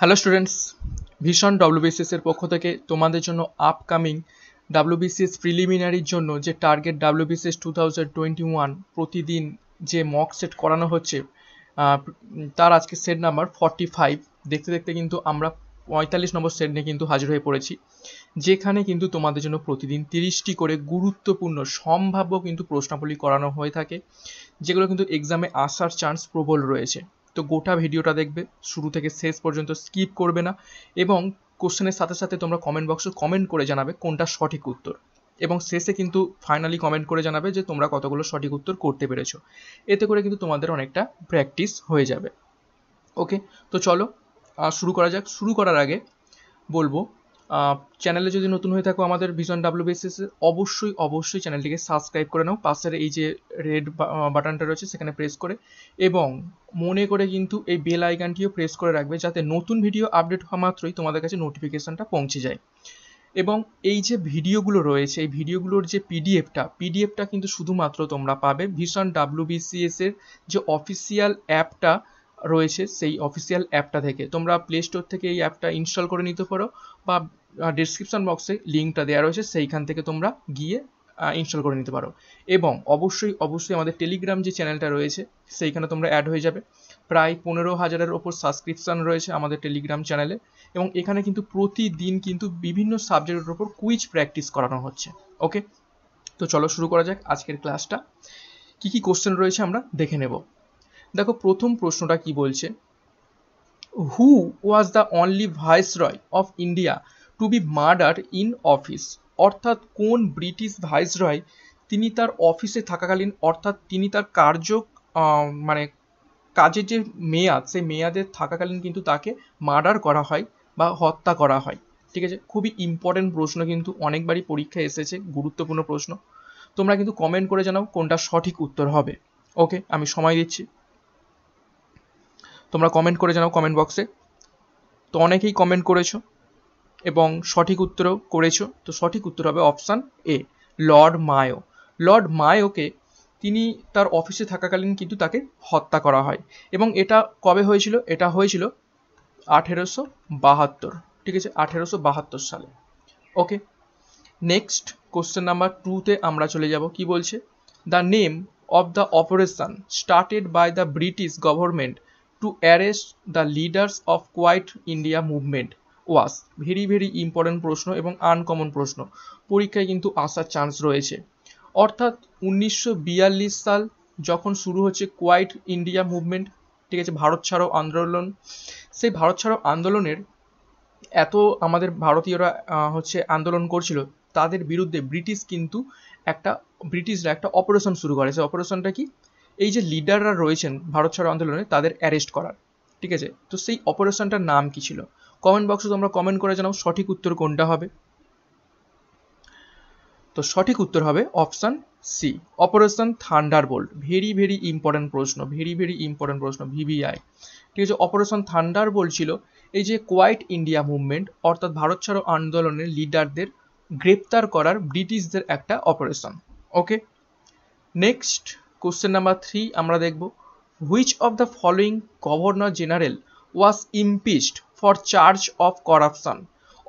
hello students ভীষণ WBCS এর পক্ষ থেকে তোমাদের জন্য আপকামিং ডাব্লিউবিসিএস প্রিলিমিনারির জন্য যে target WBCS two thousand twenty one প্রতিদিন যে মক সেট করানো হচ্ছে তার আজকে সেট নাম্বার ফর্টি ফাইভ দেখতে দেখতে কিন্তু আমরা পঁয়তাল্লিশ নম্বর সেট নিয়ে কিন্তু হাজির হয়ে পড়েছি যেখানে কিন্তু তোমাদের জন্য প্রতিদিন তিরিশটি করে গুরুত্বপূর্ণ সম্ভাব্য কিন্তু প্রশ্নাবলী করানো হয়ে থাকে যেগুলো কিন্তু এক্সামে আসার চান্স প্রবল রয়েছে তো গোটা ভিডিওটা দেখবে শুরু থেকে শেষ পর্যন্ত স্কিপ করবে না এবং কোশ্চেনের সাথে সাথে তোমরা কমেন্ট বক্সে কমেন্ট করে জানাবে কোনটা সঠিক উত্তর এবং শেষে কিন্তু ফাইনালি কমেন্ট করে জানাবে যে তোমরা কতগুলো সঠিক উত্তর করতে পেরেছো এতে করে কিন্তু তোমাদের অনেকটা প্র্যাকটিস হয়ে যাবে ওকে তো চলো শুরু করা যাক শুরু করার আগে বলবো চ্যানেলে যদি নতুন হয়ে থাকো আমাদের ভিজন ডাব্লিউবিএসএস অবশ্যই অবশ্যই চ্যানেলটিকে সাবস্ক্রাইব করে নাও পাশের এই যে রেড বাটনটা রয়েছে সেখানে প্রেস করে এবং মনে করে কিন্তু এই বেল আইকনটিও প্রেস করে রাখবে যাতে নতুন ভিডিও আপডেট হওয়া মাত্রই তোমাদের কাছে নোটিফিকেশনটা পৌঁছে যায় এবং এই যে ভিডিওগুলো রয়েছে এই ভিডিওগুলোর যে পিডিএফটা পিডিএফটা কিন্তু শুধুমাত্র তোমরা পাবে ভিশন ডাব্লিউবিসিএসের এর যে অফিসিয়াল অ্যাপটা রয়েছে সেই অফিসিয়াল অ্যাপটা থেকে তোমরা প্লে স্টোর থেকে এই অ্যাপটা ইনস্টল করে নিতে পারো বা ডিসক্রিপশান বক্সে লিঙ্কটা দেওয়া রয়েছে সেইখান থেকে তোমরা গিয়ে ইনস্টল করে নিতে পারো এবং অবশ্যই অবশ্যই আমাদের টেলিগ্রাম যে চ্যানেলটা রয়েছে সেইখানে তোমরা অ্যাড হয়ে যাবে প্রায় পনেরো হাজারের ওপর সাবস্ক্রিপশান রয়েছে আমাদের টেলিগ্রাম চ্যানেলে এবং এখানে কিন্তু প্রতিদিন কিন্তু বিভিন্ন সাবজেক্টের ওপর কুইজ প্র্যাকটিস করানো হচ্ছে ওকে তো চলো শুরু করা যাক আজকের ক্লাসটা কি কি কোশ্চেন রয়েছে আমরা দেখে নেব দেখো প্রথম প্রশ্নটা কি বলছে who was the only viceroy of India to be murder in office অর্থাৎ কোন ব্রিটিশ ভাইসরয় তিনি তার অফিসে থাকাকালীন অর্থাৎ তিনি তার কার্য মানে কাজের যে মেয়াদ সেই মেয়াদের থাকাকালীন কিন্তু তাকে মার্ডার করা হয় বা হত্যা করা হয় ঠিক আছে খুবই ইম্পর্টেন্ট প্রশ্ন কিন্তু অনেকবারই পরীক্ষায় এসেছে গুরুত্বপূর্ণ প্রশ্ন তোমরা কিন্তু কমেন্ট করে জানাও কোনটা সঠিক উত্তর হবে ওকে আমি সময় দিচ্ছি তোমরা কমেন্ট করে জানাও কমেন্ট বক্সে তো অনেকেই কমেন্ট করেছো এবং সঠিক উত্তরও করেছো তো সঠিক উত্তর হবে option A Lord Mayo Lord মায়োকে তিনি তার অফিসে থাকাকালীন কিন্তু তাকে হত্যা করা হয় এবং এটা কবে হয়েছিল এটা হয়েছিল আঠেরোশো বাহাত্তর ঠিক আছে আঠেরোশো বাহাত্তর সালে ওকে নেক্সট কোশ্চেন নাম্বার টুতে আমরা চলে যাব কি বলছে the name of the operation started by the British government to arrest the leaders of Quit India movement was very very important প্রশ্ন এবং আনকমন প্রশ্ন পরীক্ষায় কিন্তু আসার চান্স রয়েছে অর্থাৎ উনিশশো সাল যখন শুরু হচ্ছে কোয়াইট ইন্ডিয়া মুভমেন্ট ঠিক আছে ভারত ছাড়ো আন্দোলন সেই ভারত ছাড়ো আন্দোলনের এত আমাদের ভারতীয়রা হচ্ছে আন্দোলন করছিল তাদের বিরুদ্ধে ব্রিটিশ কিন্তু একটা ব্রিটিশরা একটা অপারেশন শুরু করে সেই অপারেশনটা কি এই যে লিডাররা রয়েছেন ভারত ছাড়ো আন্দোলনে তাদের অ্যারেস্ট করার ঠিক আছে তো সেই অপারেশনটার নাম কী ছিল কমেন্ট বক্সে তোমরা কমেন্ট করে জানাও সঠিক উত্তর কোনটা হবে তো সঠিক উত্তর হবে option C operation Thunderbolt very very important প্রশ্ন ভেরি ভেরি ইম্পর্টেন্ট প্রশ্ন ভিভিআই ঠিক আছে অপারেশন থান্ডারবোল্ট ছিল এই যে কোয়াইট ইন্ডিয়া মুভমেন্ট অর্থাৎ ভারত ছাড়ো আন্দোলনের লিডারদের গ্রেপ্তার করার ব্রিটিশদের একটা operation okay next question number three আমরা দেখব which of the following governor general was impeached for charge of corruption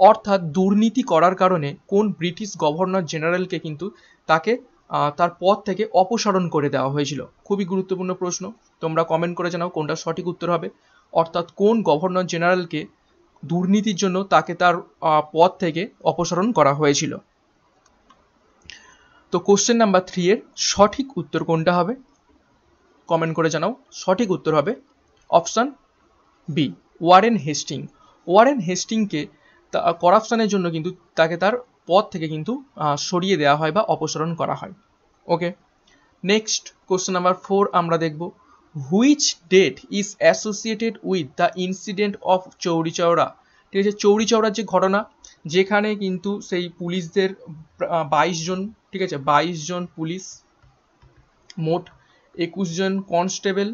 অর্থাৎ দুর্নীতি করার কারণে কোন ব্রিটিশ গভর্নর জেনারেলকে কিন্তু তাকে তার পদ থেকে অপসারণ করে দেওয়া হয়েছিল খুবই গুরুত্বপূর্ণ প্রশ্ন তোমরা কমেন্ট করে জানাও কোনটা সঠিক উত্তর হবে অর্থাৎ কোন গভর্নর জেনারেলকে দুর্নীতির জন্য তাকে তার পদ থেকে অপসারণ করা হয়েছিল তো কোশ্চেন নাম্বার থ্রি এর সঠিক উত্তর কোনটা হবে কমেন্ট করে জানাও সঠিক উত্তর হবে option B Warren Hasting Warren হেস্টিংকে করাপশানের জন্য কিন্তু তাকে তার পদ থেকে কিন্তু সরিয়ে দেওয়া হয় বা অপসারণ করা হয় okay next question number four আমরা দেখব which date is associated with the incident of Chauri Chaura ঠিক আছে চৌরি চৌড়ার যে ঘটনা যেখানে কিন্তু সেই পুলিশদের বাইশ জন ঠিক আছে বাইশ জন পুলিশ মোট একুশ জন কনস্টেবল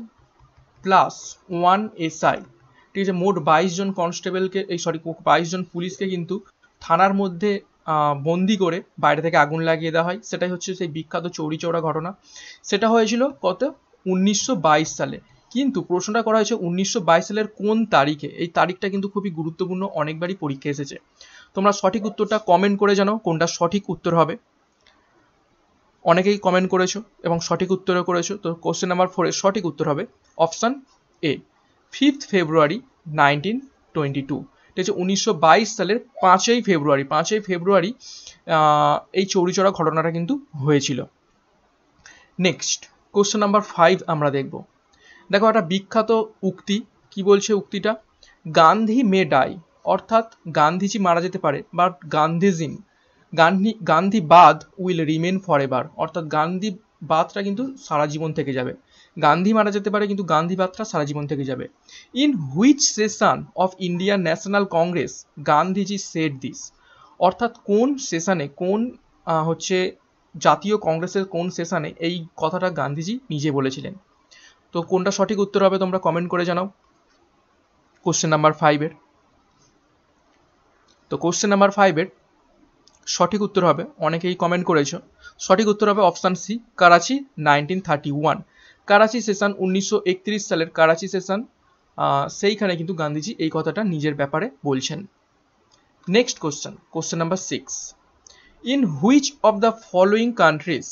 প্লাস ওয়ান এসআই ঠিক আছে মোট বাইশ জন কনস্টেবলকে এই সরি বাইশ জন পুলিশকে কিন্তু থানার মধ্যে বন্দি করে বাইরে থেকে আগুন লাগিয়ে দেওয়া হয় সেটাই হচ্ছে সেই বিখ্যাত চৌরি চৌরা ঘটনা সেটা হয়েছিল কত উনিশশো সালে কিন্তু প্রশ্নটা করা হয়েছে উনিশশো সালের কোন তারিখে এই তারিখটা কিন্তু খুবই গুরুত্বপূর্ণ অনেকবারই পরীক্ষা এসেছে তোমরা সঠিক উত্তরটা কমেন্ট করে জানো কোনটা সঠিক উত্তর হবে অনেকেই কমেন্ট করেছো এবং সঠিক উত্তরও করেছো তো কোশ্চেন নাম্বার ফোরের সঠিক উত্তর হবে option A fifth February nineteen twenty two ঠিক আছে উনিশশো সালের পাঁচই ফেব্রুয়ারি পাঁচই ফেব্রুয়ারি এই চৌরিচড়া ঘটনাটা কিন্তু হয়েছিল নেক্সট কোশ্চেন নাম্বার ফাইভ আমরা দেখব দেখো একটা বিখ্যাত উক্তি কি বলছে উক্তিটা গান্ধী মে ডাই অর্থাৎ গান্ধীজি মারা যেতে পারে বাট গান্ধীজিম গান্ধী গান্ধী বাদ উইল রিমেন ফর এভার অর্থাৎ বাদটা কিন্তু সারা জীবন থেকে যাবে গান্ধী মারা যেতে পারে কিন্তু গান্ধী বার্তা সারা জীবন থেকে যাবে in which session of Indian National Congress Gandhiji set this অর্থাৎ কোন সেশনে কোন হচ্ছে জাতীয় কংগ্রেসের কোন সেশনে এই কথাটা গান্ধীজি নিজে বলেছিলেন তো কোনটা সঠিক উত্তর হবে তোমরা কমেন্ট করে জানাও কোশ্চেন নাম্বার ফাইভের তো কোশ্চেন নাম্বার ফাইভের সঠিক উত্তর হবে অনেকেই কমেন্ট করেছ সঠিক উত্তর হবে option C Karachi nineteen thirty one Karachi session উনিশশো সালের কারাচি সেশন সেইখানে কিন্তু গান্ধীজি এই কথাটা নিজের ব্যাপারে বলছেন next question question number six in which of the following countries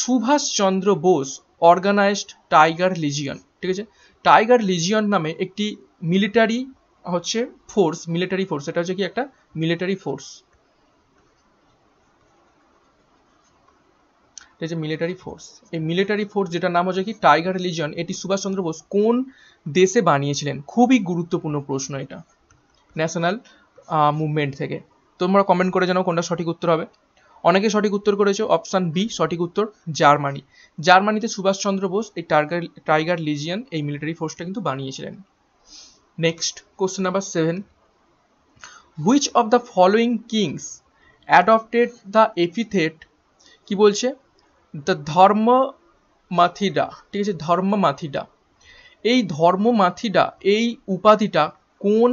Subhas Chandra Bose organised tiger legion ঠিক আছে টাইগার লিজিয়ন নামে একটি মিলিটারি হচ্ছে ফোর্স মিলিটারি ফোর্স এটা হচ্ছে কি একটা মিলিটারি ফোর্স এটা হচ্ছে মিলিটারি ফোর্স এই মিলিটারি ফোর্স যেটা নাম হচ্ছে কি টাইগার রিলিজন এটি সুভাষচন্দ্র বোস কোন দেশে বানিয়েছিলেন খুবই গুরুত্বপূর্ণ প্রশ্ন এটা ন্যাশনাল মুভমেন্ট থেকে তোমরা কমেন্ট করে জানাও কোনটা সঠিক উত্তর হবে অনেকে সঠিক উত্তর করেছে অপশান বি সঠিক উত্তর জার্মানি জার্মানিতে সুভাষচন্দ্র বোস এই টার্গার টাইগার লিজিয়ান এই মিলিটারি ফোর্সটা কিন্তু বানিয়েছিলেন next question number seven which of the following kings adopted the epithet কি বলছে দ্য ধর্ম মাথিডা ঠিক আছে ধর্ম মাথিডা এই ধর্ম মাথিডা এই উপাধিটা কোন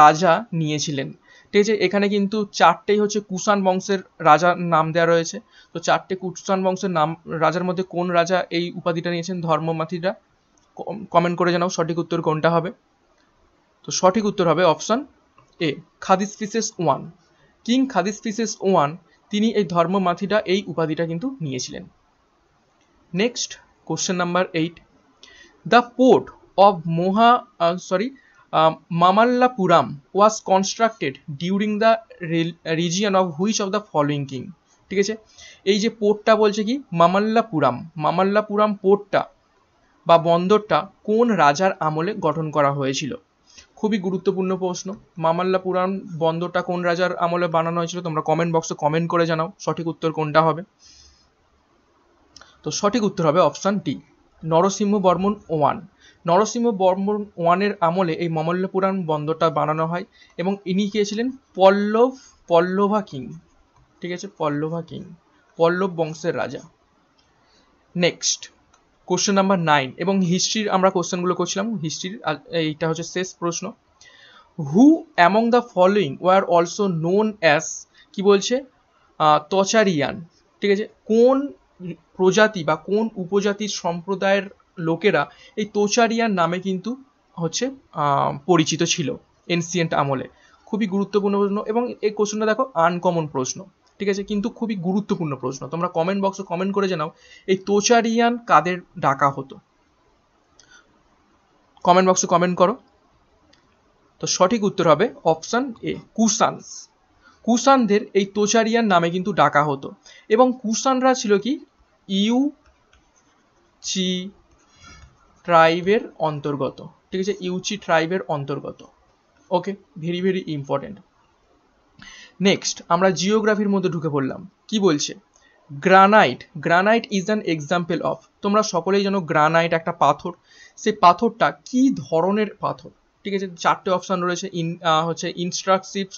রাজা নিয়েছিলেন ঠিক আছে এখানে কিন্তু চারটেই হচ্ছে কুষাণ বংশের রাজার নাম দেওয়া রয়েছে তো চারটে কুষাণ বংশের নাম রাজার মধ্যে কোন রাজা এই উপাধিটা নিয়েছেন ধর্মমাথিরা কমেন্ট করে জানাও সঠিক উত্তর কোনটা হবে তো সঠিক উত্তর হবে option A Kadphises one king Kadphises one তিনি এই ধর্মমাথিটা এই উপাধিটা কিন্তু নিয়েছিলেন next question number eight the port of মোহা sorry Mamallapuram was constructed during the region of which of the following king ঠিক আছে এই যে পোর্টটা বলছে কি মামাল্লাপুরাম মামাল্লাপুরাম পোর্টটা বা বন্দরটা কোন রাজার আমলে গঠন করা হয়েছিল খুবই গুরুত্বপূর্ণ প্রশ্ন মামাল্লা পুরাণ বন্দরটা কোন রাজার আমলে বানানো হয়েছিল তোমরা কমেন্ট বক্সে কমেন্ট করে জানাও সঠিক উত্তর কোনটা হবে তো সঠিক উত্তর হবে option T Narasimha Varman one Narasimha Varman ওয়ানের আমলে এই পুরাণ বন্দরটা বানানো হয় এবং ইনি কে ছিলেন পল্লব পল্লভা কিং ঠিক আছে পল্লভা কিং পল্লব বংশের রাজা নেক্সট কোশ্চেন নাম্বার নাইন এবং হিস্ট্রির আমরা কোশ্চেনগুলো করছিলাম হিস্ট্রির এইটা হচ্ছে শেষ প্রশ্ন who among the following were also known as কি বলছে তচারিয়ান ঠিক আছে কোন প্রজাতি বা কোন উপজাতির সম্প্রদায়ের লোকেরা এই তোচারিয়ান নামে কিন্তু হচ্ছে পরিচিত ছিল এনসিয়েন্ট আমলে খুবই গুরুত্বপূর্ণ প্রশ্ন এবং এই কোশ্চেনটা দেখো আনকমন প্রশ্ন ঠিক আছে কিন্তু খুবই গুরুত্বপূর্ণ প্রশ্ন তোমরা কমেন্ট বক্সে কমেন্ট করে জানাও এই তোচারিয়ান কাদের ডাকা হতো কমেন্ট বক্সে কমেন্ট করো তো সঠিক উত্তর হবে অপশান এ কুসান কুসানদের এই তোচারিয়ান নামে কিন্তু ডাকা হতো এবং কুসানরা ছিল কি ইউ চি ট্রাইবের অন্তর্গত ঠিক আছে ইউচি ট্রাইবের অন্তর্গত okay very very important next আমরা জিওগ্রাফির মধ্যে ঢুকে পড়লাম কি বলছে granite granite is an example of তোমরা সকলেই জানো গ্রানাইট একটা পাথর সেই পাথরটা কি ধরনের পাথর ঠিক আছে চারটে অপশান রয়েছে ইন হচ্ছে ইনস্ট্রাকসিভস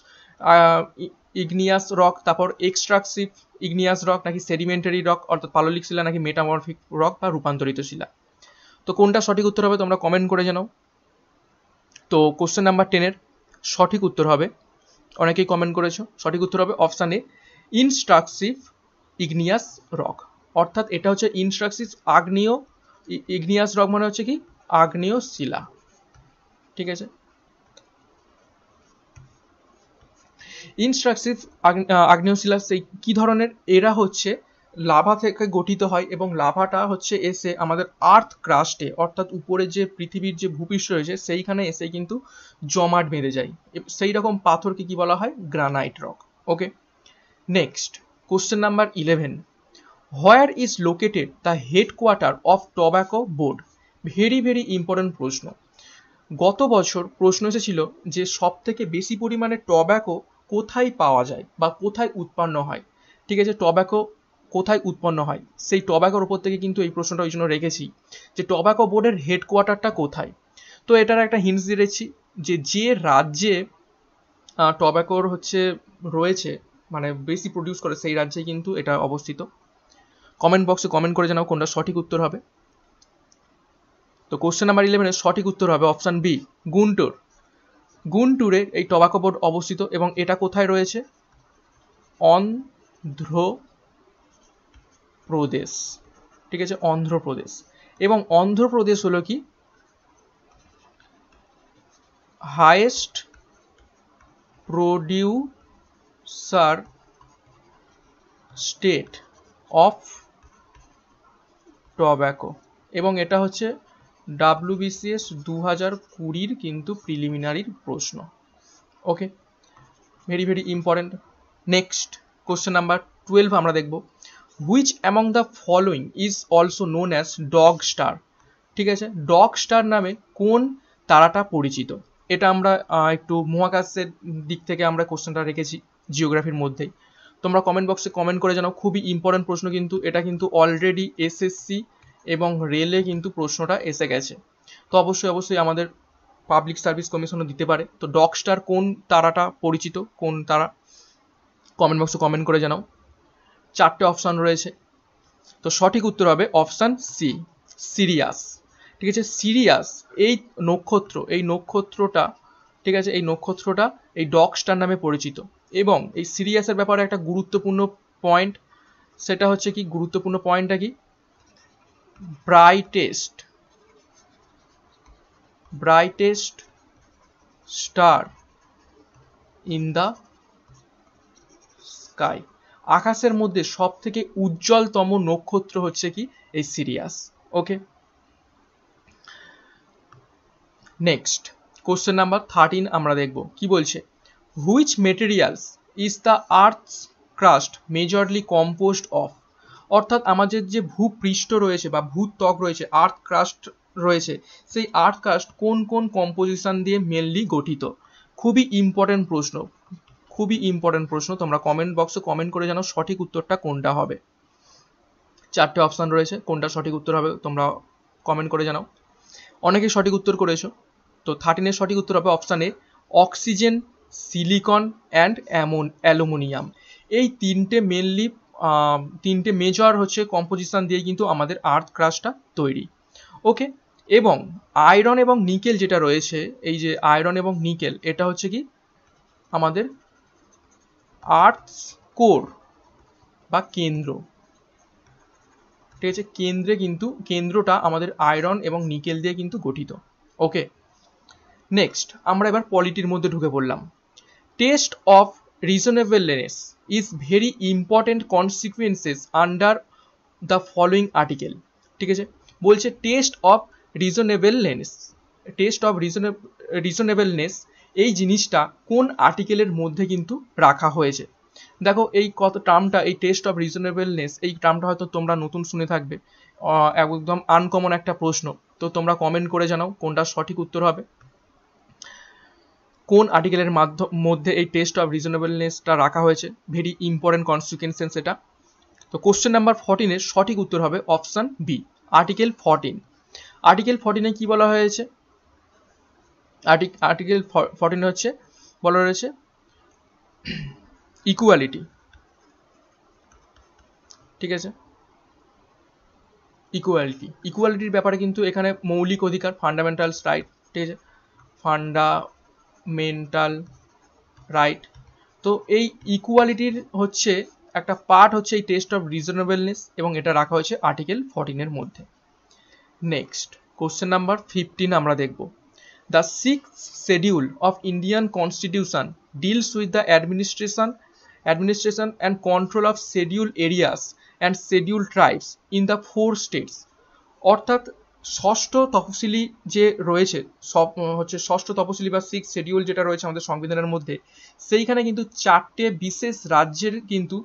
ইগনিয়াস রক তারপর এক্সট্রাকসিভ ইগনিয়াস রক নাকি সেডিমেন্টারি রক অর্থাৎ পাললিক শিলা নাকি মেটামরফিক রক বা রূপান্তরিত শিলা তো কোনটা সঠিক উত্তর হবে তোমরা কমেন্ট করে জানাও তো কোশ্চেন নাম্বার টেনের সঠিক উত্তর হবে অনেকেই কমেন্ট করেছো সঠিক উত্তর হবে option A intrusive igneous rock অর্থাৎ এটা হচ্ছে ইনস্ট্রাকসিভ আগ্নেয় ইগনিয়াস রক মানে হচ্ছে কি আগ্নেয় শিলা ঠিক আছে ইনস্ট্রাকসিভ আগ্নেয় শিলা সেই কী ধরনের এরা হচ্ছে লাভা থেকে গঠিত হয় এবং লাভাটা হচ্ছে এসে আমাদের আর্থ ক্রাস্টে অর্থাৎ উপরে যে পৃথিবীর যে ভূপৃষ্ঠ রয়েছে সেইখানে এসে কিন্তু জমাট বেঁধে যায় সেই রকম পাথরকে কি বলা হয় granite rock okay next question number eleven where is located the headquarter of tobacco board very very important প্রশ্ন গত বছর প্রশ্ন এসেছিল যে সব থেকে বেশি পরিমাণে টব্যাকো কোথায় পাওয়া যায় বা কোথায় উৎপন্ন হয় ঠিক আছে টব্যাকো কোথায় উৎপন্ন হয় সেই টবাকোর উপর থেকে কিন্তু এই প্রশ্নটা ওই জন্য রেখেছি যে টবাকো বোর্ডের হেডকোয়ার্টারটা কোথায় তো এটার একটা হিন্স দিয়েছি যে যে রাজ্যে টবাকোর হচ্ছে রয়েছে মানে বেশি প্রডিউস করে সেই রাজ্যে কিন্তু এটা অবস্থিত কমেন্ট বক্সে কমেন্ট করে জানাও কোনটা সঠিক উত্তর হবে তো কোশ্চেন নাম্বার ইলেভেনের সঠিক উত্তর হবে অপশান বি গুন্টুর গুন্টুরে এই টবাকো বোর্ড অবস্থিত এবং এটা কোথায় রয়েছে অন্ধ্র প্রদেশ ঠিক আছে অন্ধ্রপ্রদেশ এবং অন্ধ্রপ্রদেশ হলো কি highest producer state of tobacco এবং এটা হচ্ছে ডাব্লিউবিসিএস দু হাজার কুড়ির কিন্তু প্রিলিমিনারির প্রশ্ন okay very very important next question number twelve আমরা দেখব which among the following is also known as dog star ঠিক আছে ডগ স্টার নামে কোন তারাটা পরিচিত এটা আমরা একটু মহাকাশের দিক থেকে আমরা কোশ্চেনটা রেখেছি জিওগ্রাফির মধ্যেই তোমরা কমেন্ট বক্সে কমেন্ট করে জানাও খুবই ইম্পর্টেন্ট প্রশ্ন কিন্তু এটা কিন্তু অলরেডি এসএসসি এবং রেলে কিন্তু প্রশ্নটা এসে গেছে তো অবশ্যই অবশ্যই আমাদের পাবলিক সার্ভিস কমিশনও দিতে পারে তো স্টার কোন তারাটা পরিচিত কোন তারা কমেন্ট বক্সে কমেন্ট করে জানাও চারটে অপশান রয়েছে তো সঠিক উত্তর হবে অপশান সি সিরিয়াস ঠিক আছে সিরিয়াস এই নক্ষত্র এই নক্ষত্রটা ঠিক আছে এই নক্ষত্রটা এই স্টার নামে পরিচিত এবং এই সিরিয়াসের ব্যাপারে একটা গুরুত্বপূর্ণ পয়েন্ট সেটা হচ্ছে কি গুরুত্বপূর্ণ পয়েন্টটা কি brightest brightest star in the sky আকাশের মধ্যে সব থেকে উজ্জ্বলতম নক্ষত্র হচ্ছে কি এই Sirius okay next question number thirteen আমরা দেখব কি বলছে which materials is the earth crust majorly composed of অর্থাৎ আমাদের যে ভূপৃষ্ঠ রয়েছে বা ভূত্বক রয়েছে আর্থ ক্রাস্ট রয়েছে সেই আর্থ ক্রাস্ট কোন কোন কম্পোজিশন দিয়ে মেনলি গঠিত খুবই ইম্পর্টেন্ট প্রশ্ন খুবই ইম্পর্টেন্ট প্রশ্ন তোমরা কমেন্ট বক্সে কমেন্ট করে জানো সঠিক উত্তরটা কোনটা হবে চারটে অপশান রয়েছে কোনটা সঠিক উত্তর হবে তোমরা কমেন্ট করে জানাও অনেকে সঠিক উত্তর করেছো তো থার্টিনের সঠিক উত্তর হবে option A oxygen silicon and অ্যামোন অ্যালুমিনিয়াম এই তিনটে মেনলি তিনটে মেজর হচ্ছে কম্পোজিশন দিয়ে কিন্তু আমাদের আর্থ ক্রাশটা তৈরি ওকে এবং আয়রন এবং নিকেল যেটা রয়েছে এই যে আয়রন এবং নিকেল এটা হচ্ছে কি আমাদের আর্থস কোর বা কেন্দ্র ঠিক আছে কেন্দ্রে কিন্তু কেন্দ্রটা আমাদের আয়রন এবং নিকেল দিয়ে কিন্তু গঠিত ওকে নেক্সট আমরা এবার পলিটির মধ্যে ঢুকে পড়লাম test of reasonableness is very important consequences under the following article ঠিক আছে বলছে test of reasonableness test of reason reasonableness এই জিনিসটা কোন আর্টিকেলের মধ্যে কিন্তু রাখা হয়েছে দেখো এই কত টার্মটা এই টেস্ট অফ রিজনেবলনেস এই টার্মটা হয়তো তোমরা নতুন শুনে থাকবে একদম আনকমন একটা প্রশ্ন তো তোমরা কমেন্ট করে জানাও কোনটা সঠিক উত্তর হবে কোন আর্টিকেলের মাধ্যম মধ্যে এই টেস্ট অফ রিজনেবলনেসটা রাখা হয়েছে ভেরি ইম্পর্টেন্ট কনসিকুয়েন্সেন্স এটা তো কোশ্চেন নাম্বার ফরটিনের সঠিক উত্তর হবে option B article fourteen article ফরটিনে কি বলা হয়েছে আর্টিকেল ফর্টিনে হচ্ছে বলা রয়েছে ইকুয়ালিটি ঠিক আছে ইকুয়ালিটি ইকুয়ালিটির ব্যাপারে কিন্তু এখানে মৌলিক অধিকার ফান্ডামেন্টাল রাইট ঠিক আছে ফান্ডামেন্টাল রাইট তো এই ইকুয়ালিটির হচ্ছে একটা পার্ট হচ্ছে এই টেস্ট অফ রিজনেবলনেস এবং এটা রাখা হয়েছে আর্টিকেল ফর্টিনের মধ্যে নেক্সট কোশ্চেন নাম্বার ফিফটিন আমরা দেখবো The sixth schedule of Indian constitution deals with the administration administration and control of scheduled areas and scheduled tribes in the four states অর্থাৎ ষষ্ঠ তফসিলি যে রয়েছে সব হচ্ছে ষষ্ঠ তফসিলি বা সিক্স শেডিউল যেটা রয়েছে আমাদের সংবিধানের মধ্যে সেইখানে কিন্তু চারটে বিশেষ রাজ্যের কিন্তু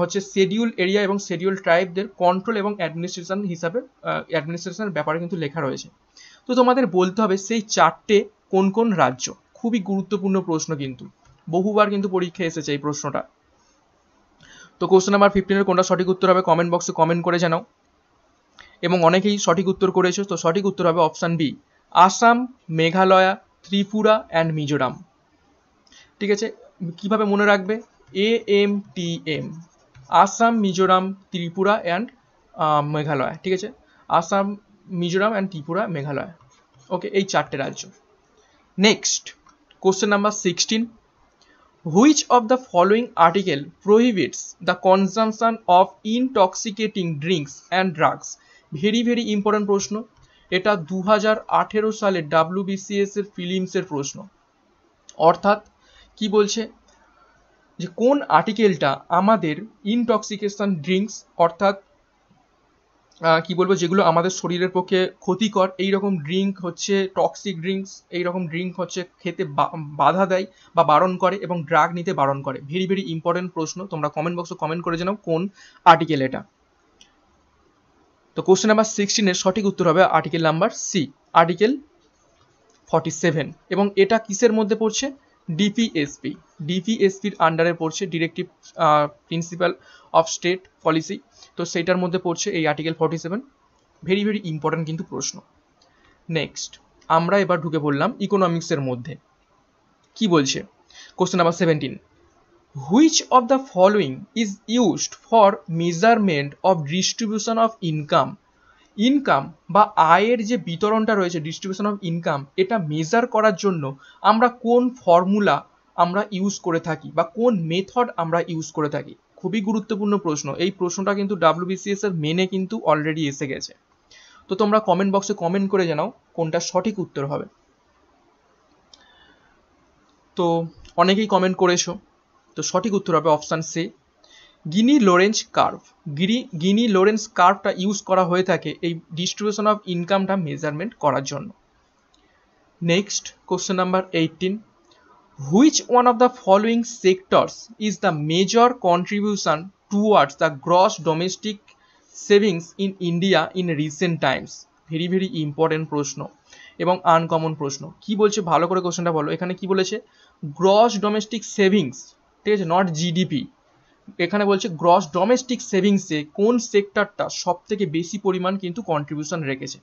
হচ্ছে শেডিউল এরিয়া এবং শেডিউল ট্রাইবদের কন্ট্রোল এবং অ্যাডমিনিস্ট্রেশন হিসাবে অ্যাডমিনিস্ট্রেশনের ব্যাপারে কিন্তু লেখা রয়েছে তো তোমাদের বলতে হবে সেই চারটে কোন কোন রাজ্য খুবই গুরুত্বপূর্ণ প্রশ্ন কিন্তু বহুবার কিন্তু পরীক্ষা এসেছে এই প্রশ্নটা তো কোশ্চেন নাম্বার ফিফটিনের কোনটা সঠিক উত্তর হবে কমেন্ট বক্সে কমেন্ট করে জানাও এবং অনেকেই সঠিক উত্তর করেছো তো সঠিক উত্তর হবে option B Assam Meghalaya Tripura and Mizoram ঠিক আছে কিভাবে মনে রাখবে A M T M Assam Mizoram Tripura and Meghalaya ঠিক আছে আসাম মিজোরাম অ্যান্ড ত্রিপুরা মেঘালয় ওকে এই চারটে রাজ্য next question number sixteen which of the following article prohibits the consumption of intoxicating drinks and drugs very very important প্রশ্ন এটা দু হাজার আঠেরো সালে ডাব্লিউবিসিএস এর ফিলিমসের প্রশ্ন অর্থাৎ কি বলছে যে কোন আর্টিকেলটা আমাদের ইনটক্সিকেশন ড্রিঙ্কস অর্থাৎ কি বলবো যেগুলো আমাদের শরীরের পক্ষে ক্ষতিকর এই রকম ড্রিঙ্ক হচ্ছে টক্সিক ড্রিঙ্কস এই রকম ড্রিঙ্ক হচ্ছে খেতে বাধা দেয় বা বারণ করে এবং ড্রাগ নিতে বারণ করে ভেরি ভেরি ইম্পর্টেন্ট প্রশ্ন তোমরা কমেন্ট বক্সে কমেন্ট করে জানাও কোন আর্টিকেল এটা তো কোশ্চেন নাম্বার সিক্সটিনের সঠিক উত্তর হবে article number C article forty seven এবং এটা কিসের মধ্যে পড়ছে ডিপিএসপি ডিপিএসপির আন্ডারে পড়ছে directive principle of state policy তো সেটার মধ্যে পড়ছে এই article forty seven very very important কিন্তু প্রশ্ন নেক্সট আমরা এবার ঢুকে পড়লাম ইকোনমিক্সের মধ্যে কি বলছে question number seventeen which of the following is used for measurement of distribution of income income বা আয়ের যে বিতরণটা রয়েছে ডিস্ট্রিবিউশন অফ ইনকাম এটা মেজার করার জন্য আমরা কোন ফর্মুলা আমরা ইউজ করে থাকি বা কোন মেথড আমরা ইউজ করে থাকি খুবই গুরুত্বপূর্ণ প্রশ্ন এই প্রশ্নটা কিন্তু ডাব্লিউবিসিএস এর মেনে কিন্তু অলরেডি এসে গেছে তো তোমরা কমেন্ট বক্সে কমেন্ট করে জানাও কোনটা সঠিক উত্তর হবে তো অনেকেই কমেন্ট করেছো তো সঠিক উত্তর হবে option C Gini Lorenz curve গিরি গিনি লোরেন্স কার্ভটা ইউজ করা হয়ে থাকে এই ডিস্ট্রিবিউশন অফ ইনকামটা মেজারমেন্ট করার জন্য next question number eighteen which one of the following sectors is the major contribution towards the gross domestic savings in India in recent times very very important প্রশ্ন এবং uncommon প্রশ্ন কি বলছে ভালো করে কোশ্চেনটা বলো এখানে কি বলেছে গ্রস ডোমেস্টিক সেভিংস ঠিক আছে নট জিডিপি এখানে বলছে গ্রস ডোমেস্টিক সেভিংসে কোন সেক্টরটা সব থেকে বেশি পরিমাণ কিন্তু কন্ট্রিবিউশন রেখেছে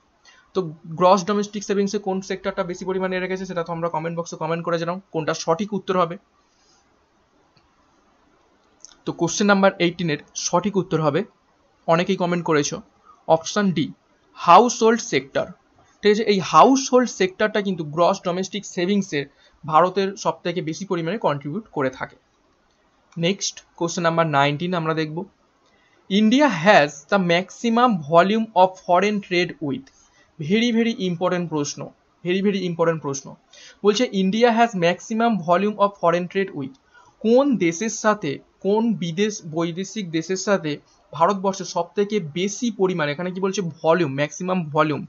তো গ্রস ডোমেস্টিক সেভিংসে কোন সেক্টরটা বেশি পরিমাণে রেখেছে সেটা তো আমরা কমেন্ট বক্সে কমেন্ট করে জানাও কোনটা সঠিক উত্তর হবে তো কোশ্চেন নাম্বার এইটিনের সঠিক উত্তর হবে অনেকেই কমেন্ট করেছো option D household sector ঠিক আছে এই হাউস হোল্ড সেক্টরটা কিন্তু গ্রস ডোমেস্টিক সেভিংসে ভারতের সব থেকে বেশি পরিমাণে কন্ট্রিবিউট করে থাকে নেক্সট কোশ্চেন নাম্বার নাইনটিন আমরা দেখব India has the maximum volume of foreign trade with very very important প্রশ্ন ভেরি ভেরি ইম্পর্টেন্ট প্রশ্ন বলছে India has maximum volume of foreign trade with কোন দেশের সাথে কোন বিদেশ বৈদেশিক দেশের সাথে ভারতবর্ষে সব থেকে বেশি পরিমাণ এখানে কি বলছে ভলিউম ম্যাক্সিমাম ভলিউম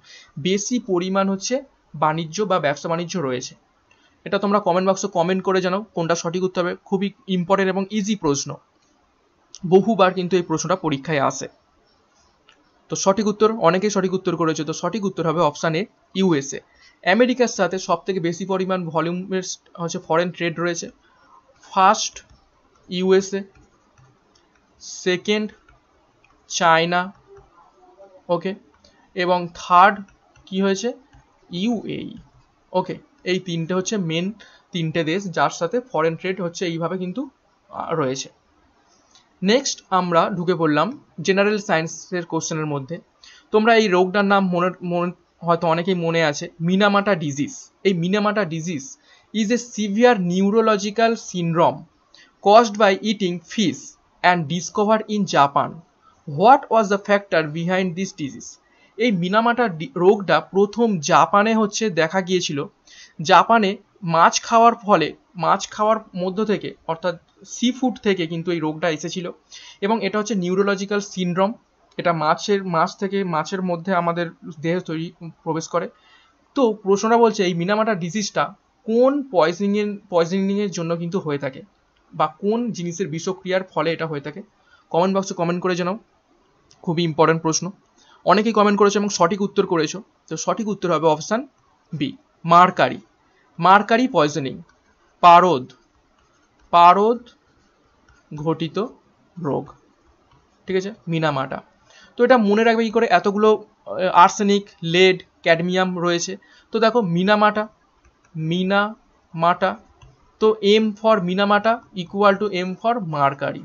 বেশি পরিমাণ হচ্ছে বাণিজ্য বা ব্যবসা বাণিজ্য রয়েছে এটা তোমরা কমেন্ট বক্সে কমেন্ট করে জানাও কোনটা সঠিক উত্তর হবে খুবই ইম্পর্টেন্ট এবং ইজি প্রশ্ন বহুবার কিন্তু এই প্রশ্নটা পরীক্ষায় আসে তো সঠিক উত্তর অনেকেই সঠিক উত্তর করেছে তো সঠিক উত্তর হবে অপশান এ ইউএসএ আমেরিকার সাথে সব থেকে বেশি পরিমাণ ভলিউমের হচ্ছে ফরেন ট্রেড রয়েছে first USA second China okay এবং থার্ড কি হয়েছে ইউএই ওকে এই তিনটে হচ্ছে মেন তিনটে দেশ যার সাথে ফরেন ট্রেড হচ্ছে এইভাবে কিন্তু রয়েছে নেক্সট আমরা ঢুকে পড়লাম জেনারেল সায়েন্সের কোশ্চেনের মধ্যে তোমরা এই রোগটার নাম মনে মনে হয়তো অনেকেই মনে আছে মিনামাটা ডিজিজ এই Minamata disease is a severe neurological syndrome caused by eating fish and discover in Japan what was the factor behind this disease এই মিনামাটা রোগটা প্রথম জাপানে হচ্ছে দেখা গিয়েছিল জাপানে মাছ খাওয়ার ফলে মাছ খাওয়ার মধ্য থেকে অর্থাৎ সি ফুড থেকে কিন্তু এই রোগটা এসেছিলো এবং এটা হচ্ছে নিউরোলজিক্যাল সিনড্রোম এটা মাছের মাছ থেকে মাছের মধ্যে আমাদের দেহে তৈরি প্রবেশ করে তো প্রশ্নটা বলছে এই মিনামাটা ডিজিজটা কোন পয়জনিংয়ের পয়জনিংয়ের জন্য কিন্তু হয়ে থাকে বা কোন জিনিসের বিষক্রিয়ার ফলে এটা হয়ে থাকে কমেন্ট বক্সে কমেন্ট করে জানাও খুবই ইম্পর্ট্যান্ট প্রশ্ন অনেকেই কমেন্ট করেছো এবং সঠিক উত্তর করেছো তো সঠিক উত্তর হবে option B mercury mercury poisoning পারদ পারদ ঘটিত রোগ ঠিক আছে মিনামাটা তো এটা মনে রাখবে কী করে এতগুলো আর্সেনিক লেড ক্যাডমিয়াম রয়েছে তো দেখো মিনামাটা মাটা তো M for Minamata equal to M for mercury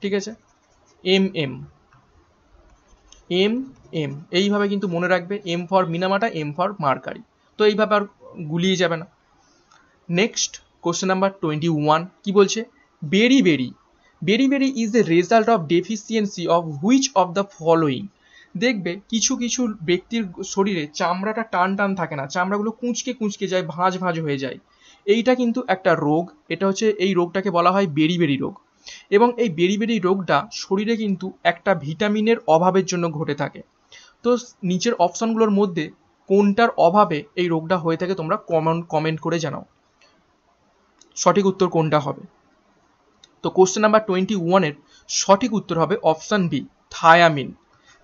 ঠিক আছে এম এম এম এম এইভাবে কিন্তু মনে রাখবে M for Minamata M for mercury তো এইভাবে আর গুলিয়ে যাবে না next question number twenty one কী বলছে বেরি বেরি বেরি beriberi is the result of deficiency of which of the following দেখবে কিছু কিছু ব্যক্তির শরীরে চামড়াটা টান টান থাকে না চামড়াগুলো কুঁচকে কুঁচকে যায় ভাঁজ ভাঁজ হয়ে যায় এইটা কিন্তু একটা রোগ এটা হচ্ছে এই রোগটাকে বলা হয় বেরি বেরি রোগ এবং এই বেরি বেরি রোগটা শরীরে কিন্তু একটা ভিটামিনের অভাবের জন্য ঘটে থাকে তো নিচের অপশনগুলোর মধ্যে কোনটার অভাবে এই রোগটা হয়ে থাকে তোমরা কমন কমেন্ট করে জানাও সঠিক উত্তর কোনটা হবে তো কোশ্চেন নাম্বার টোয়েন্টি ওয়ানের সঠিক উত্তর হবে অপশান বি থায়ামিন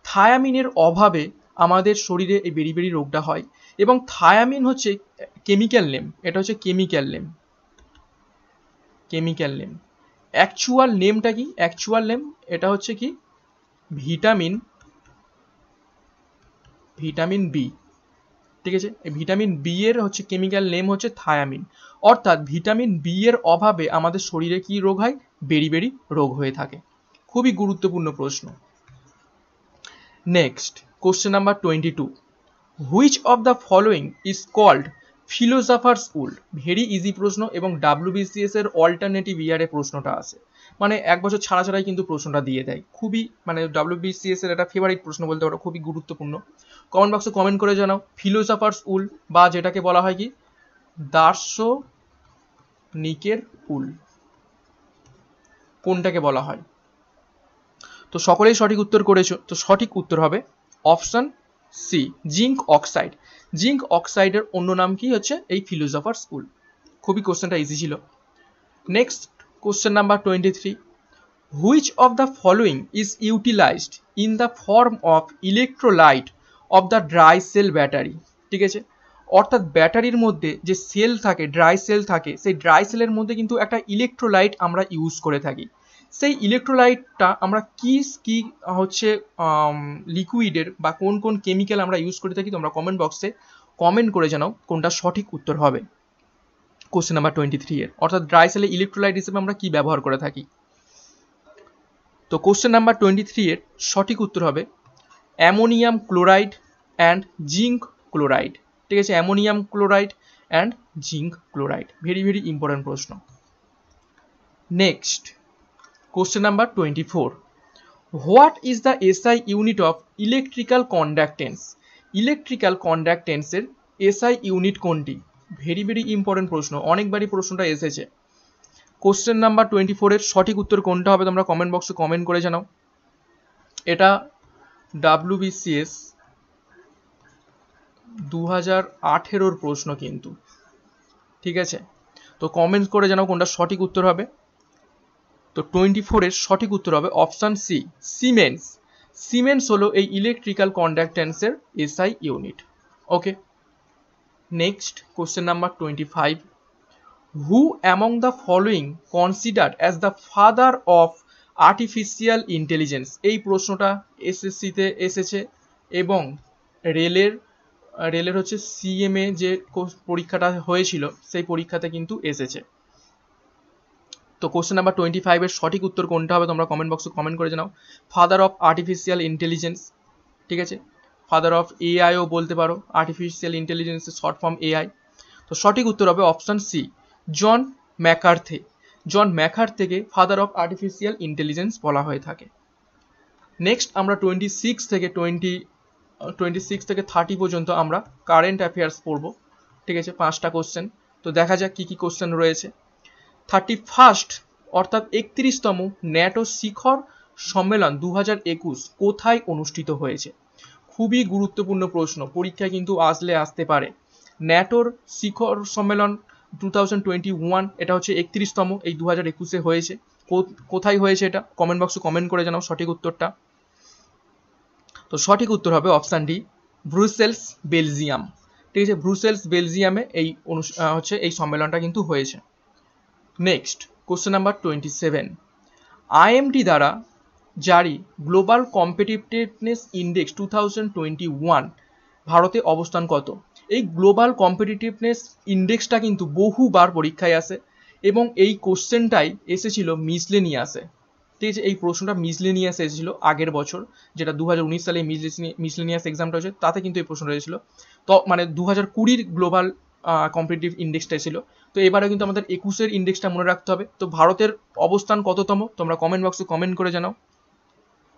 থায়ামিনের অভাবে আমাদের শরীরে এই বেরি বেরি রোগটা হয় এবং থায়ামিন হচ্ছে কেমিক্যাল নেম এটা হচ্ছে chemical name chemical name actual নেমটা কি অ্যাকচুয়াল নেম এটা হচ্ছে কি ভিটামিন ভিটামিন বি ঠিক আছে ভিটামিন বি এর হচ্ছে কেমিক্যাল নেম হচ্ছে থায়ামিন অর্থাৎ ভিটামিন বি এর অভাবে আমাদের শরীরে কি রোগ হয় বেরি বেরি রোগ হয়ে থাকে খুবই গুরুত্বপূর্ণ প্রশ্ন next question number twenty two which of the following is called philosopher's wool very easy প্রশ্ন এবং ডাব্লিউবিসিএস এর অল্টারনেটিভ ইয়ারে প্রশ্নটা আছে মানে এক বছর ছাড়া ছাড়াই কিন্তু প্রশ্নটা দিয়ে দেয় খুবই মানে ডাব্লিউবিসিএস এর একটা ফেভারিট প্রশ্ন বলতে পারো খুবই গুরুত্বপূর্ণ কমেন্ট বক্সে কমেন্ট করে জানাও ফিলোসফার্স উল বা যেটাকে বলা হয় কি দার্শনিকের উল কোনটাকে বলা হয় তো সকলেই সঠিক উত্তর করেছো তো সঠিক উত্তর হবে option C zinc oxide zinc অক্সাইডের অন্য নাম কি হচ্ছে এই ফিলোসফার স্কুল খুবই কোশ্চেনটা ইজি ছিল next question number twenty three which of the following is utilised in the form of electrolyte of the dry cell battery ঠিক আছে অর্থাৎ ব্যাটারির মধ্যে যে সেল থাকে ড্রাই সেল থাকে সেই ড্রাই সেলের মধ্যে কিন্তু একটা ইলেকট্রোলাইট আমরা ইউজ করে থাকি সেই ইলেকট্রোলাইটটা আমরা কি কি হচ্ছে লিকুইডের বা কোন কোন কেমিক্যাল আমরা ইউজ করে থাকি তোমরা কমেন্ট বক্সে কমেন্ট করে জানাও কোনটা সঠিক উত্তর হবে কোশ্চেন নাম্বার টোয়েন্টি থ্রি এর অর্থাৎ ড্রাই সেলে ইলেকট্রোলাইট হিসেবে আমরা কি ব্যবহার করে থাকি তো কোশ্চেন নাম্বার টোয়েন্টি থ্রি এর সঠিক উত্তর হবে ammonium chloride and zinc chloride ঠিক আছে ammonium chloride and zinc chloride very very important প্রশ্ন next question number twenty four what is the SI unit of electrical conductance electrical কন্ডাক্টেন্সের SI unit কোনটি very very important প্রশ্ন অনেকবারই প্রশ্নটা এসেছে question number twenty ফোরের সঠিক উত্তর কোনটা হবে তোমরা কমেন্ট বক্সে কমেন্ট করে জানাও এটা ডাব্লিউবিসিএস দু হাজার আঠেরোর প্রশ্ন কিন্তু ঠিক আছে তো কমেন্টস করে জানাও কোনটা সঠিক উত্তর হবে তো টোয়েন্টি ফোরের সঠিক উত্তর হবে অপশান সি সিমেন্স সিমেন্টস হলো এই ইলেকট্রিক্যাল কন্ডাক্ট্যান্সের SI unit okay next question number twenty five who among the following considered as the father of artificial intelligence এই প্রশ্নটা এসএসসিতে এসেছে এবং রেলের রেলের হচ্ছে সিএমএ যে পরীক্ষাটা হয়েছিল সেই পরীক্ষাতে কিন্তু এসেছে তো কোশ্চেন নাম্বার টোয়েন্টি ফাইভের সঠিক উত্তর কোনটা হবে তোমরা কমেন্ট বক্সে কমেন্ট করে জানাও ফাদার অফ আর্টিফিশিয়াল ইন্টেলিজেন্স ঠিক আছে ফাদার অফ এআইও বলতে পারো আর্টিফিশিয়াল ইন্টেলিজেন্সের শর্ট ফর্ম এআই তো সঠিক উত্তর হবে অপশান সি জন ম্যাকার্থে জন ম্যাকার থেকে ফাদার অফ আর্টিফিশিয়াল ইন্টেলিজেন্স বলা হয়ে থাকে নেক্সট আমরা টোয়েন্টি সিক্স থেকে টোয়েন্টি টোয়েন্টি সিক্স থেকে থার্টি পর্যন্ত আমরা কারেন্ট অ্যাফেয়ার্স পড়ব ঠিক আছে পাঁচটা কোশ্চেন তো দেখা যাক কী কী কোশ্চেন রয়েছে থার্টি ফার্স্ট অর্থাৎ একত্রিশতম ন্যাটো শিখর সম্মেলন দু হাজার একুশ কোথায় অনুষ্ঠিত হয়েছে খুবই গুরুত্বপূর্ণ প্রশ্ন পরীক্ষায় কিন্তু আসলে আসতে পারে ন্যাটোর শিখর সম্মেলন টু টোয়েন্টি ওয়ান এটা হচ্ছে একত্রিশতম এই দু হাজার একুশে হয়েছে কোথায় হয়েছে এটা কমেন্ট বক্সে কমেন্ট করে জানাও সঠিক উত্তরটা তো সঠিক উত্তর হবে অপশান ডি ব্রুসেলস বেলজিয়াম ঠিক আছে ব্রুসেলস বেলজিয়ামে এই হচ্ছে এই সম্মেলনটা কিন্তু হয়েছে next question number twenty seven IMD দ্বারা জারি global competitiveness index two thousand twenty one ভারতে অবস্থান কত এই গ্লোবাল কম্পিটিটিভনেস ইন্ডেক্সটা কিন্তু বহুবার পরীক্ষায় আসে এবং এই কোশ্চেনটাই এসেছিল আসে ঠিক আছে এই প্রশ্নটা মিসলে নিয়ে আসে এসেছিলো আগের বছর যেটা দু সালে মিসলেনিয়াস এক্সামটা হয়েছে তাতে কিন্তু এই প্রশ্নটা এসেছিলো তো মানে দু হাজার কুড়ির গ্লোবাল কম্পিটিটিভ ইন্ডেক্সটা ছিল তো এবারে কিন্তু আমাদের একুশের ইন্ডেক্সটা মনে রাখতে হবে তো ভারতের অবস্থান কততম তোমরা কমেন্ট বক্সে কমেন্ট করে জানাও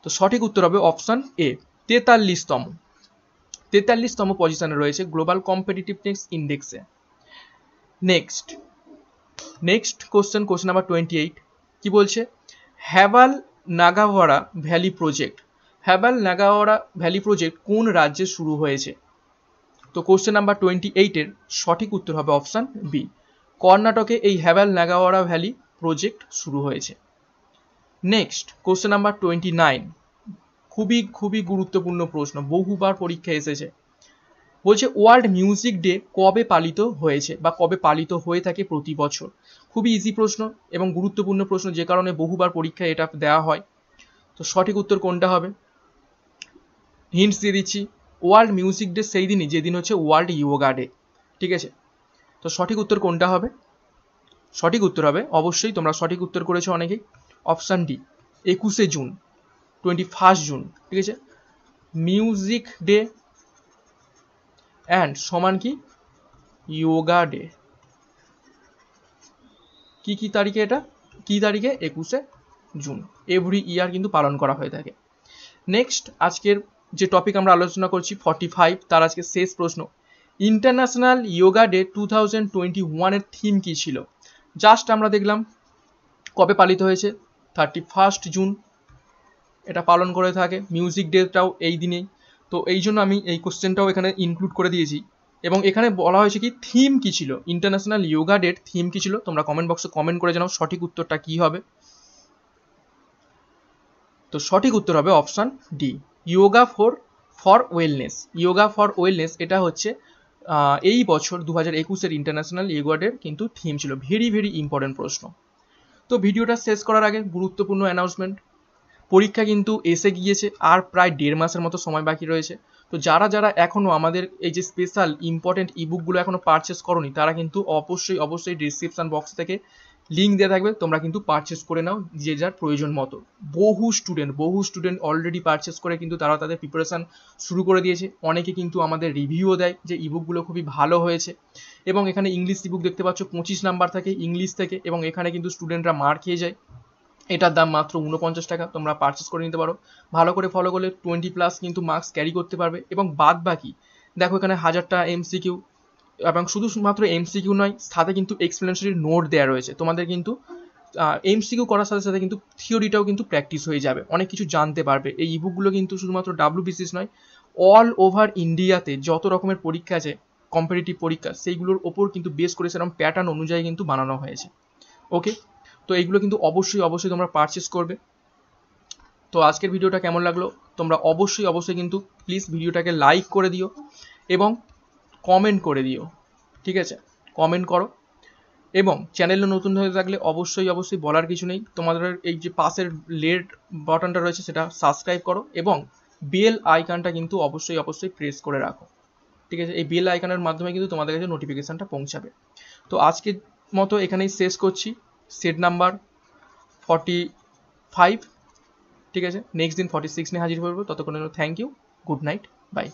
তো সঠিক উত্তর হবে অপশান এ তেতাল্লিশতম তেতাল্লিশতম পজিশনে রয়েছে গ্লোবাল কম্পিটিভনেস ইন্ডেক্সে next next question question number twenty eight কী বলছে Hebbal Nagawara valley project Hebbal Nagawara valley project কোন রাজ্যে শুরু হয়েছে তো কোশ্চেন নাম্বার টোয়েন্টি এইটের সঠিক উত্তর হবে অপশান বি কর্ণাটকে এই হ্যাভাল নাগাওয়ারা ভ্যালি প্রজেক্ট শুরু হয়েছে next question number twenty nine খুবই খুবই গুরুত্বপূর্ণ প্রশ্ন বহুবার পরীক্ষা এসেছে বলছে ওয়ার্ল্ড মিউজিক ডে কবে পালিত হয়েছে বা কবে পালিত হয়ে থাকে প্রতি বছর খুবই ইজি প্রশ্ন এবং গুরুত্বপূর্ণ প্রশ্ন যে কারণে বহুবার পরীক্ষায় এটা দেওয়া হয় তো সঠিক উত্তর কোনটা হবে হিন্টস দিয়ে দিচ্ছি ওয়ার্ল্ড মিউজিক ডে সেই দিনই যেদিন হচ্ছে ওয়ার্ল্ড ইয়োগা ডে ঠিক আছে তো সঠিক উত্তর কোনটা হবে সঠিক উত্তর হবে অবশ্যই তোমরা সঠিক উত্তর করেছো অনেকেই অপশান ডি একুশে জুন টোয়েন্টি ফার্স্ট জুন ঠিক আছে মিউজিক ডে অ্যান্ড সমান কি ইয়োগা ডে কি কি তারিখে এটা কি তারিখে একুশে জুন এভরি ইয়ার কিন্তু পালন করা হয়ে থাকে নেক্সট আজকের যে টপিক আমরা আলোচনা করছি ফর্টি ফাইভ তার আজকে শেষ প্রশ্ন International Yoga Day two thousand twenty ওয়ানের থিম কী ছিল জাস্ট আমরা দেখলাম কবে পালিত হয়েছে থার্টি ফার্স্ট জুন এটা পালন করে থাকে মিউজিক ডেটাও এই দিনেই তো এই জন্য আমি এই কোশ্চেনটাও এখানে ইনক্লুড করে দিয়েছি এবং এখানে বলা হয়েছে কি থিম কী ছিল ইন্টারন্যাশনাল ইয়োগা ডেট থিম কী ছিল তোমরা কমেন্ট বক্সে কমেন্ট করে জানাও সঠিক উত্তরটা কী হবে তো সঠিক উত্তর হবে option D yoga for for wellness yoga for wellness এটা হচ্ছে এই বছর দু হাজার একুশের ইন্টারন্যাশনাল ইয়োগা ডেট কিন্তু থিম ছিল ভেরি ভেরি ইম্পর্টেন্ট প্রশ্ন তো ভিডিওটা শেষ করার আগে গুরুত্বপূর্ণ অ্যানাউন্সমেন্ট পরীক্ষা কিন্তু এসে গিয়েছে আর প্রায় দেড় মাসের মতো সময় বাকি রয়েছে তো যারা যারা এখনও আমাদের এই যে স্পেশাল ইম্পর্টেন্ট ইবুকগুলো এখনও পারচেস করনি তারা কিন্তু অবশ্যই অবশ্যই ডিসক্রিপশান বক্স থেকে লিঙ্ক দেওয়া থাকবে তোমরা কিন্তু পারচেস করে নাও যে যার প্রয়োজন মতো বহু স্টুডেন্ট বহু স্টুডেন্ট অলরেডি পারচেস করে কিন্তু তারা তাদের প্রিপারেশান শুরু করে দিয়েছে অনেকে কিন্তু আমাদের রিভিউও দেয় যে ইবুকগুলো খুবই ভালো হয়েছে এবং এখানে ইংলিশ ইবুক দেখতে পাচ্ছ পঁচিশ নাম্বার থাকে ইংলিশ থেকে এবং এখানে কিন্তু স্টুডেন্টরা মার খেয়ে যায় এটার দাম মাত্র উনপঞ্চাশ টাকা তোমরা পারচেস করে নিতে পারো ভালো করে ফলো করলে টোয়েন্টি প্লাস কিন্তু মার্কস ক্যারি করতে পারবে এবং বাদ বাকি দেখো এখানে হাজারটা এমসিকিউ এবং শুধু শুধুমাত্র এমসিকিউ নয় সাথে কিন্তু এক্সপ্লেনেশারি নোট দেওয়া রয়েছে তোমাদের কিন্তু এমসিকিউ করার সাথে সাথে কিন্তু থিওরিটাও কিন্তু প্র্যাকটিস হয়ে যাবে অনেক কিছু জানতে পারবে এই ইবুকগুলো কিন্তু শুধুমাত্র ডাব্লিউবিসিস নয় অল ওভার ইন্ডিয়াতে যত রকমের পরীক্ষা আছে কম্পিটিটিভ পরীক্ষা সেইগুলোর ওপর কিন্তু বেস করে সেরকম প্যাটার্ন অনুযায়ী কিন্তু বানানো হয়েছে ওকে তো এইগুলো কিন্তু অবশ্যই অবশ্যই তোমরা পারচেস করবে তো আজকের ভিডিওটা কেমন লাগলো তোমরা অবশ্যই অবশ্যই কিন্তু প্লিজ ভিডিওটাকে লাইক করে দিও এবং কমেন্ট করে দিও ঠিক আছে কমেন্ট করো এবং চ্যানেলে নতুন হয়ে থাকলে অবশ্যই অবশ্যই বলার কিছু নেই তোমাদের এই যে পাশের লেড বাটনটা রয়েছে সেটা সাবস্ক্রাইব করো এবং বেল আইকনটা কিন্তু অবশ্যই অবশ্যই প্রেস করে রাখো ঠিক আছে এই বেল আইকনের মাধ্যমে কিন্তু তোমাদের কাছে নোটিফিকেশানটা পৌঁছাবে তো আজকের মতো এখানেই শেষ করছি সেট নাম্বার ফর্টি ফাইভ ঠিক আছে নেক্সট দিন ফর্টি সিক্স নিয়ে হাজির করবো ততক্ষণের thank you good night by